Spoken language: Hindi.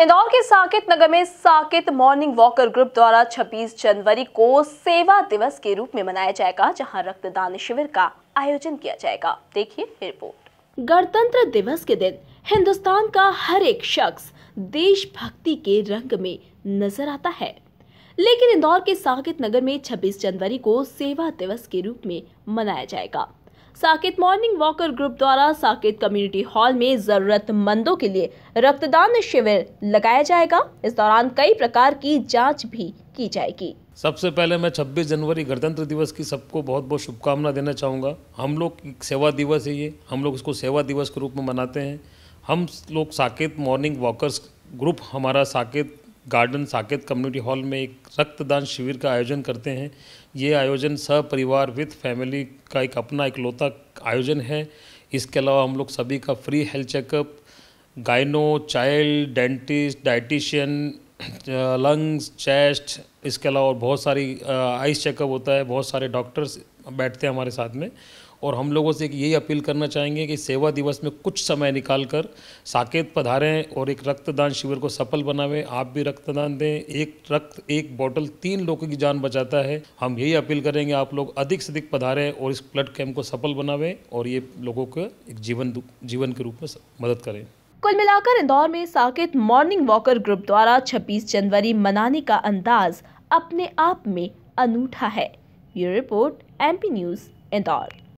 इंदौर के साकेत नगर में साकेत मॉर्निंग वॉकर ग्रुप द्वारा 26 जनवरी को सेवा दिवस के रूप में मनाया जाएगा जहां रक्तदान शिविर का आयोजन किया जाएगा देखिए रिपोर्ट गणतंत्र दिवस के दिन हिंदुस्तान का हर एक शख्स देशभक्ति के रंग में नजर आता है लेकिन इंदौर के साकेत नगर में 26 जनवरी को सेवा दिवस के रूप में मनाया जाएगा साकेत मॉर्निंग वॉकर ग्रुप द्वारा साकेत कम्युनिटी हॉल में ज़रूरतमंदों के लिए रक्तदान शिविर लगाया जाएगा इस दौरान कई प्रकार की जांच भी की जाएगी सबसे पहले मैं 26 जनवरी गणतंत्र दिवस की सबको बहुत बहुत शुभकामना देना चाहूँगा हम लोग सेवा दिवस है ये हम लोग इसको सेवा दिवस के रूप में मनाते हैं हम लोग साकेत मॉर्निंग वॉकर्स ग्रुप हमारा Saket garden Saket community hall में एक रक्तदान शिविर का आयोजन करते हैं ये आयोजन सपरिवार विथ फैमिली का एक अपना इकलौता आयोजन है इसके अलावा हम लोग सभी का free health checkup gyno child dentist dietitian lungs chest इसके अलावा और बहुत सारी आइस चेकअप होता है बहुत सारे डॉक्टर्स बैठते हैं हमारे साथ में और हम लोगों से यही अपील करना चाहेंगे कि सेवा दिवस में कुछ समय निकाल कर साकेत पधारें और एक रक्तदान शिविर को सफल बनावें आप भी रक्तदान दें एक रक्त एक बोतल तीन लोगों की जान बचाता है हम यही अपील करेंगे आप लोग अधिक से अधिक पधारें और इस ब्लड कैंप को सफल बनावें और ये लोगों को एक जीवन जीवन के रूप में मदद करें कुल मिलाकर इंदौर में साकेत मॉर्निंग वॉकर ग्रुप द्वारा 26 जनवरी मनाने का अंदाज अपने आप में अनूठा है ये रिपोर्ट एमपी न्यूज़ इंदौर